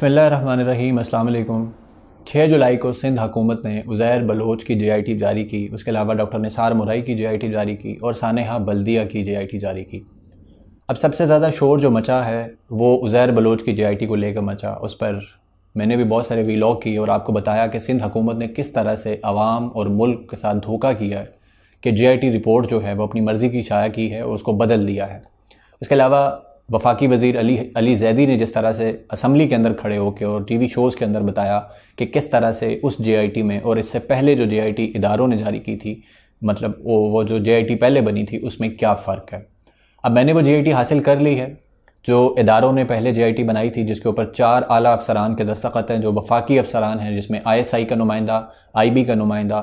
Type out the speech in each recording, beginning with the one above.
बसमीम असल छः जुलाई को सिंध हकूमत ने उज़ैर बलोच की जे आई टी जारी की उसके अलावा डॉक्टर निसार मुराई की जे आई टी जारी की और सानहा बल्दिया की जे आई टी जारी की अब सबसे ज़्यादा शोर जो मचा है वो उज़ैर बलोच की जे आई टी को लेकर मचा उस पर मैंने भी बहुत सारे वीलॉग किए और आपको बताया कि सिंध हकूमत ने किस तरह से आवाम और मुल्क के साथ धोखा किया है कि जे आई टी रिपोर्ट जो है वो अपनी मर्ज़ी की शाया की है और उसको बदल दिया है उसके अलावा वफाकी वजीर अली अली जैदी ने जिस तरह से असम्बली के अंदर खड़े होकर और टी वी शोज़ के अंदर बताया कि किस तरह से उस जे आई टी में और इससे पहले जो जे आई टी इदारों ने जारी की थी मतलब वो वो जो जे आई टी पहले बनी थी उसमें क्या फ़र्क है अब मैंने वो जे आई टी हासिल कर ली है जो इदारों ने पहले जे आई टी बनाई थी जिसके ऊपर चार आला अफसरान के दस्तखत हैं जो वफाकी अफसरान हैं जिसमें आई एस आई का नुमाइंदा आई बी का नुमाइंदा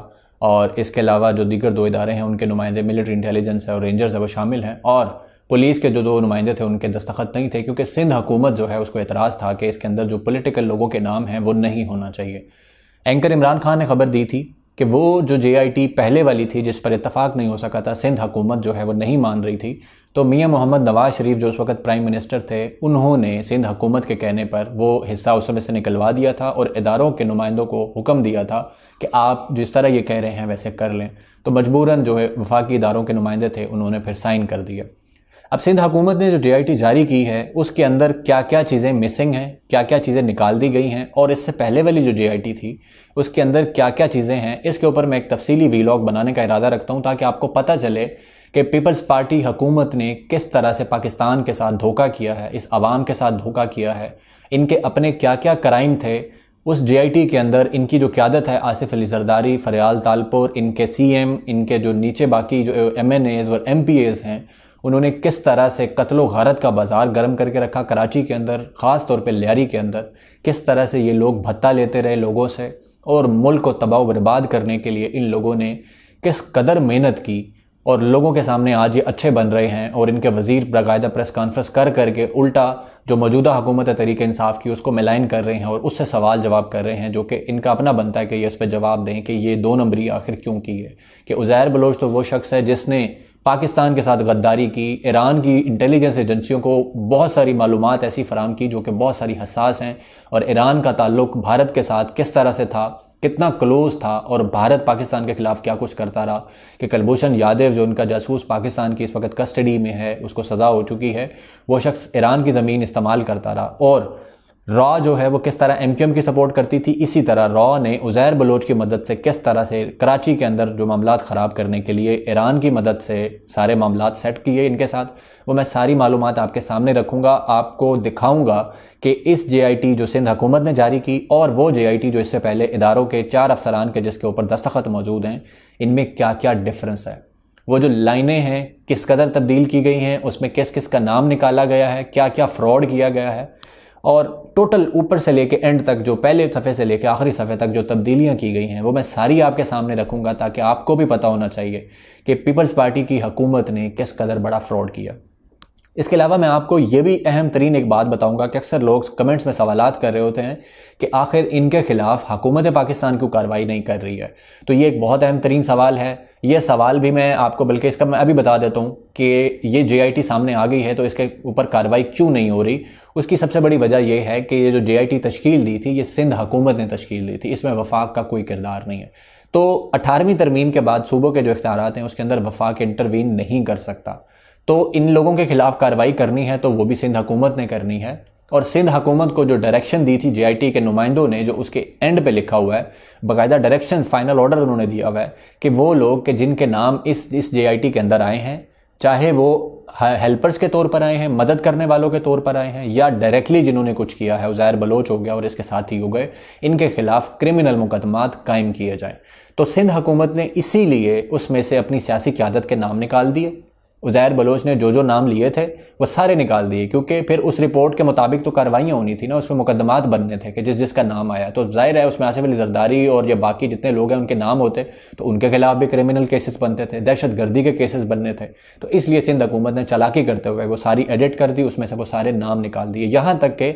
और इसके अलावा जो दीगर दो इदारे हैं उनके नुमाइंदे मिलिट्री इंटेलिजेंस है और रेंजर्स है वो शामिल हैं और पुलिस के जो जो नुमाइंदे थे उनके दस्तखत नहीं थे क्योंकि सिंध हुकूमत जो है उसको एतराज़ था कि इसके अंदर जो पोलिटिकल लोगों के नाम हैं वो नहीं होना चाहिए एंकर इमरान खान ने खबर दी थी कि वो जो जे पहले वाली थी जिस पर इतफाक़ नहीं हो सका था सिंध हुकूमत जो है वो नहीं मान रही थी तो मियाँ मोहम्मद नवाज शरीफ जो उस वक्त प्राइम मिनिस्टर थे उन्होंने सिंध हुकूमत के कहने पर वो हिस्सा उस समय से निकलवा दिया था और इदारों के नुमाइंदों को हुक्म दिया था कि आप जिस तरह ये कह रहे हैं वैसे कर लें तो मजबूरन जो है वफाकी इदारों के नुमाइंदे थे उन्होंने फिर साइन कर दिया अब सिंध हुकूमत ने जो डी जारी की है उसके अंदर क्या क्या चीज़ें मिसिंग हैं क्या क्या चीज़ें निकाल दी गई हैं और इससे पहले वाली जो डी थी उसके अंदर क्या क्या चीज़ें हैं इसके ऊपर मैं एक तफसीली वीलॉग बनाने का इरादा रखता हूँ ताकि आपको पता चले कि पीपल्स पार्टी हुकूमत ने किस तरह से पाकिस्तान के साथ धोखा किया है इस आवाम के साथ धोखा किया है इनके अपने क्या क्या क्राइम थे उस डीआईटी के अंदर इनकी जो क्यादत है आसिफ अली जरदारी फरियाल तालपुर इनके सीएम इनके जो नीचे बाकी जो एम एन एज और एम पी एज हैं उन्होंने किस तरह से कत्लो गारत का बाज़ार गर्म करके रखा कराची के अंदर ख़ास तौर पर लियारी के अंदर किस तरह से ये लोग भत्ता लेते रहे लोगों से और मुल्क को तबाह बर्बाद करने के लिए इन लोगों ने किस कदर मेहनत की और लोगों के सामने आज ये अच्छे बन रहे हैं और इनके वजीर बाकायदा प्रेस कॉन्फ्रेंस कर करके उल्टा जो मौजूदा हुकूमत है तरीके इंसाफ की उसको मिलाइन कर रहे हैं और उससे सवाल जवाब कर रहे हैं जो कि इनका अपना बनता है कि ये इस पर जवाब दें कि ये दो नंबरी आखिर क्यों की है कि उज़ैर बलोच तो वो शख्स है जिसने पाकिस्तान के साथ गद्दारी की ईरान की इंटेलिजेंस एजेंसियों को बहुत सारी मालूम ऐसी फराम की जो कि बहुत सारी हसास हैं और ईरान का ताल्लुक भारत के साथ किस तरह से था कितना क्लोज था और भारत पाकिस्तान के खिलाफ क्या कुछ करता रहा कि कलभूषण यादव जो उनका जासूस पाकिस्तान की इस वक्त कस्टडी में है उसको सज़ा हो चुकी है वो शख्स ईरान की ज़मीन इस्तेमाल करता रहा और रॉ जो है वो किस तरह एम की सपोर्ट करती थी इसी तरह रॉ ने उज़ैर बलोच की मदद से किस तरह से कराची के अंदर जो मामला ख़राब करने के लिए ईरान की मदद से सारे मामला सेट किए इनके साथ वो मैं सारी मालूम आपके सामने रखूँगा आपको दिखाऊँगा कि इस जे आई टी जो सिंध हुकूमत ने जारी की और वो जे आई टी जो इससे पहले इदारों के चार अफसरान के जिसके ऊपर दस्तखत मौजूद हैं इनमें क्या क्या डिफरेंस है वो जो लाइनें हैं किस कदर तब्दील की गई हैं उसमें किस किस का नाम निकाला गया है क्या क्या फ्रॉड किया गया है और टोटल ऊपर से लेके एंड तक जो पहले सफ़े से लेके आखिरी सफ़े तक जो तब्दीलियाँ की गई हैं वो मैं सारी आपके सामने रखूँगा ताकि आपको भी पता होना चाहिए कि पीपल्स पार्टी की हकूमत ने किस कदर बड़ा फ्रॉड किया इसके अलावा मैं आपको ये भी अहम तरीन एक बात बताऊंगा कि अक्सर लोग कमेंट्स में सवाल कर रहे होते हैं कि आखिर इनके खिलाफ हकूमत पाकिस्तान क्यों कार्रवाई नहीं कर रही है तो ये एक बहुत अहम तरीन सवाल है ये सवाल भी मैं आपको बल्कि इसका मैं अभी बता देता हूँ कि ये जे सामने आ गई है तो इसके ऊपर कार्रवाई क्यों नहीं हो रही उसकी सबसे बड़ी वजह यह है कि ये जो जे तश्कील दी थी ये सिंध हुकूमत ने तश्कील दी थी इसमें वफाक का कोई किरदार नहीं है तो अठारहवीं तरमीम के बाद सूबों के जो इख्तार हैं उसके अंदर वफाक इंटरवीन नहीं कर सकता तो इन लोगों के खिलाफ कार्रवाई करनी है तो वो भी सिंध हुकूमत ने करनी है और सिंध हुकूमत को जो डायरेक्शन दी थी जेआईटी के नुमाइंदों ने जो उसके एंड पे लिखा हुआ है बाकायदा डायरेक्शन फाइनल ऑर्डर उन्होंने दिया हुआ है कि वो लोग के जिनके नाम इस इस जेआईटी के अंदर आए हैं चाहे वो हेल्पर्स के तौर पर आए हैं मदद करने वालों के तौर पर आए हैं या डायरेक्टली जिन्होंने कुछ किया है उजैर बलोच हो गया और इसके साथ ही हो गए इनके खिलाफ क्रिमिनल मुकदमात कायम किए जाएं तो सिंध हुकूमत ने इसीलिए उसमें से अपनी सियासी क्यादत के नाम निकाल दिए उज़ैर बलोच ने जो जो नाम लिए थे वो सारे निकाल दिए क्योंकि फिर उस रिपोर्ट के मुताबिक तो कार्रवाइयाँ होनी थी ना उसमें मुकदमात बनने थे कि जिस जिसका नाम आया तो जाहिर है उसमें आसिफ अली जरदारी और ये बाकी जितने लोग हैं उनके नाम होते तो उनके खिलाफ भी क्रिमिनल केसेस बनते थे दहशत गर्दी के केसेस बनने थे तो इसलिए सिंध हुकूमत ने चलाकी करते हुए वो सारी एडिट कर दी उसमें से वो सारे नाम निकाल दिए यहाँ तक के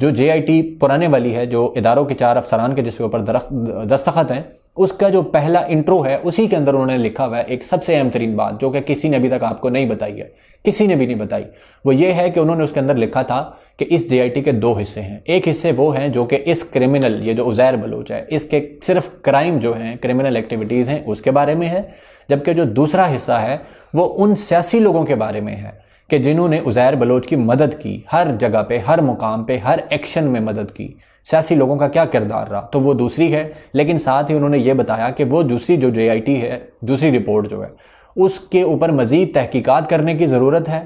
जो जे पुराने वाली है जो इदारों के चार अफसरान के जिसके ऊपर दरख्त दस्तखत हैं उसका जो पहला इंट्रो है उसी के अंदर उन्होंने लिखा हुआ है एक सबसे अहम तरीन बात जो कि किसी ने अभी तक आपको नहीं बताई है किसी ने भी नहीं बताई वो ये है कि उन्होंने उसके अंदर लिखा था कि इस जेआईटी के दो हिस्से हैं एक हिस्से वो हैं जो कि इस क्रिमिनल ये जो उजैर बलोच है इसके सिर्फ क्राइम जो हैं क्रिमिनल एक्टिविटीज़ हैं उसके बारे में है जबकि जो दूसरा हिस्सा है वो उन सियासी लोगों के बारे में है कि जिन्होंने उजैर बलोच की मदद की हर जगह पे हर मुकाम पे हर एक्शन में मदद की सियासी लोगों का क्या किरदार रहा तो वो दूसरी है लेकिन साथ ही उन्होंने ये बताया कि वो दूसरी जो जे है दूसरी रिपोर्ट जो है उसके ऊपर मज़ीद तहकीकत करने की ज़रूरत है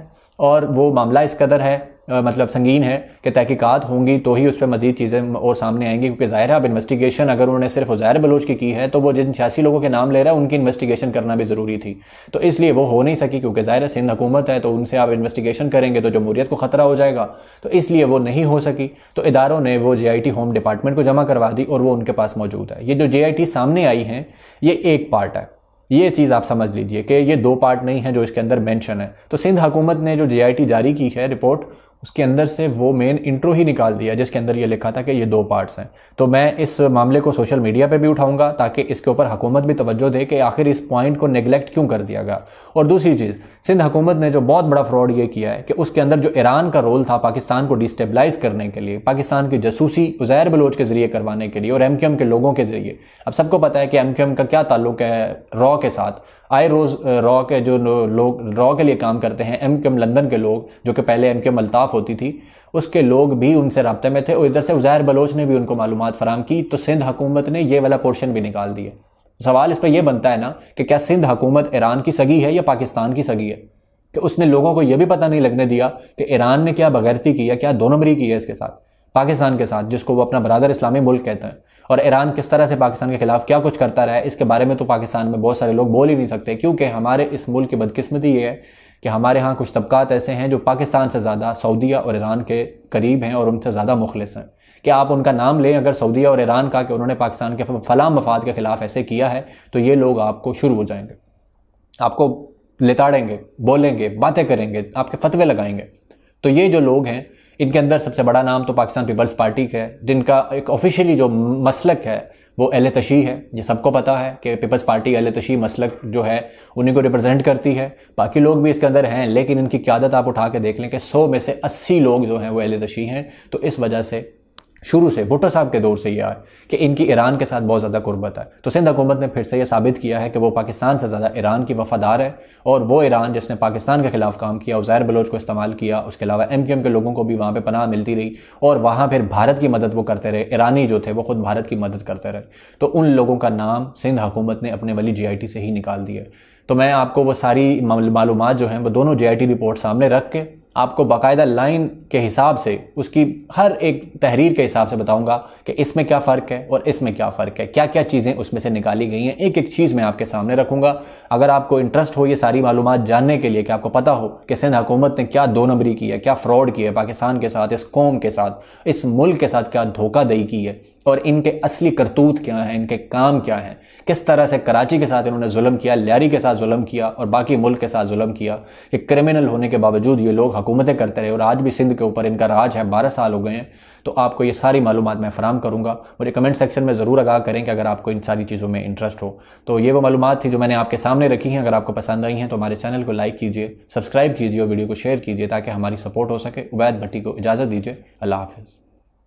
और वो मामला इस कदर है मतलब संगीन है कि तहकीकत होंगी तो ही उस पर मजीद चीज़ें और सामने आएंगी क्योंकि ज़ाहिर है अब इन्वेस्टिगेशन अगर उन्होंने सिर्फ उज़ैर बलोच की की है तो वो जिन सियासी लोगों के नाम ले रहा है उनकी इन्वेस्टिगेशन करना भी ज़रूरी थी तो इसलिए वो हो नहीं सकी क्योंकि ज़ाहिर सिंध हुकूमत है तो उनसे आप इन्वेस्टिगेशन करेंगे तो जमहूरियत को ख़तरा हो जाएगा तो इसलिए वो नहीं हो सकी तो इदारों ने वो जे होम डिपार्टमेंट को जमा करवा दी और वो उनके पास मौजूद है ये जो जे सामने आई हैं ये एक पार्ट है ये चीज़ आप समझ लीजिए कि ये दो पार्ट नहीं है जो इसके अंदर मेंशन है तो सिंध हुकूमत ने जो जे जारी की है रिपोर्ट उसके अंदर से वो मेन इंट्रो ही निकाल दिया जिसके अंदर ये लिखा था कि ये दो पार्ट्स हैं तो मैं इस मामले को सोशल मीडिया पे भी उठाऊंगा ताकि इसके ऊपर हुकूमत भी तवज्जो दे कि आखिर इस पॉइंट को नेगलेक्ट क्यों कर दिया गया और दूसरी चीज़ सिंध हुकूमत ने जो बहुत बड़ा फ्रॉड ये किया है कि उसके अंदर जो ईरान का रोल था पाकिस्तान को डिस्टेबलाइज करने के लिए पाकिस्तान की जसूसी उजैर बलोच के जरिए करवाने के लिए और एम के लोगों के जरिए अब सबको पता है कि एम का क्या ताल्लुक है रॉ के साथ आई रोज रॉ के जो लोग रॉ के लिए काम करते हैं एम एम लंदन के लोग जो कि पहले एम केम अल्ताफ होती थी उसके लोग भी उनसे रबते में थे और इधर से उजैर बलोच ने भी उनको मालूम फराम की तो सिंध हुकूमत ने ये वाला पोर्शन भी निकाल दिया सवाल इस पर यह बनता है ना कि क्या सिंध हुकूमत ईरान की सगी है या पाकिस्तान की सगी है कि उसने लोगों को यह भी पता नहीं लगने दिया कि ईरान ने क्या बगैरती की है क्या दो नंबरी की है इसके साथ पाकिस्तान के साथ जिसको वो अपना बरदर इस्लामी मुल्क कहते हैं और ईरान किस तरह से पाकिस्तान के खिलाफ क्या कुछ करता रहा है इसके बारे में तो पाकिस्तान में बहुत सारे लोग बोल ही नहीं सकते क्योंकि हमारे इस मुल्क की बदकिस्मती ये है कि हमारे यहाँ कुछ तबकात ऐसे हैं जो पाकिस्तान से ज़्यादा सऊदीया और ईरान के करीब हैं और उनसे ज़्यादा मुखलिस हैं कि आप उनका नाम लें अगर सऊदीया और ईरान का कि उन्होंने पाकिस्तान के फलाम मफाद के ख़िलाफ़ ऐसे किया है तो ये लोग आपको शुरू हो जाएंगे आपको लेताड़ेंगे बोलेंगे बातें करेंगे आपके फतवे लगाएंगे तो ये जो लोग हैं इनके अंदर सबसे बड़ा नाम तो पाकिस्तान पीपल्स पार्टी का है जिनका एक ऑफिशियली जो मसलक है वो एल तशी है ये सबको पता है कि पीपल्स पार्टी एल तशी मसलक जो है उन्हीं को रिप्रेजेंट करती है बाकी लोग भी इसके अंदर हैं लेकिन इनकी क्यादत आप उठा के देख लें कि सौ में से अस्सी लोग जो हैं वो एल तशी हैं तो इस वजह से शुरू से भुट्टो साहब के दौर से यह आए कि इनकी ईरान के साथ बहुत ज़्यादा कुर्बत है तो सिंध हुकूमत ने फिर से यह साबित किया है कि वो पाकिस्तान से ज़्यादा ईरान की वफादार है और वो ईरान जिसने पाकिस्तान के खिलाफ काम किया उजैर बलोच को इस्तेमाल किया उसके अलावा एम क्यू एम के लोगों को भी वहाँ पर पनाह मिलती रही और वहाँ फिर भारत की मदद वो करते रहे ईरानी जो थे वो खुद भारत की मदद करते रहे तो उन लोगों का नाम सिंध हुकूमत ने अपने वाली जी आई टी से ही निकाल दिया तो मैं आपको वो सारी मालूम जो हैं वो दोनों जे रिपोर्ट सामने रख के आपको बाकायदा लाइन के हिसाब से उसकी हर एक तहरीर के हिसाब से बताऊंगा कि इसमें क्या फ़र्क है और इसमें क्या फ़र्क है क्या क्या चीज़ें उसमें से निकाली गई हैं एक एक चीज़ मैं आपके सामने रखूंगा अगर आपको इंटरेस्ट हो ये सारी मालूम जानने के लिए कि आपको पता हो कि सिंध हुकूमत ने क्या दो नंबरी की है क्या फ्रॉड की है पाकिस्तान के साथ इस कौम के साथ इस मुल्क के साथ क्या दही की है और इनके असली करतूत क्या हैं इनके काम क्या हैं किस तरह से कराची के साथ इन्होंने जुल्म किया लियारी के साथ जुल्म किया और बाकी मुल्क के साथ जुल्म किया ये क्रिमिनल होने के बावजूद ये लोग हुकूमतें करते रहे और आज भी सिंध के ऊपर इनका राज है बारह साल हो गए हैं तो आपको ये सारी मालूम मैं फराम करूँगा मुझे कमेंट सेक्शन में ज़रूर आगाह करें कि अगर आपको इन सारी चीज़ों में इंटरेस्ट हो तो ये वो मालूम थी जो मैंने आपके सामने रखी हैं अगर आपको पसंद आई हैं तो हमारे चैनल को लाइक कीजिए सब्सक्राइब कीजिए और वीडियो को शेयर कीजिए ताकि हमारी सपोर्ट हो सके उबैद भट्टी को इजाज़त दीजिए अल्लाह हाफिज़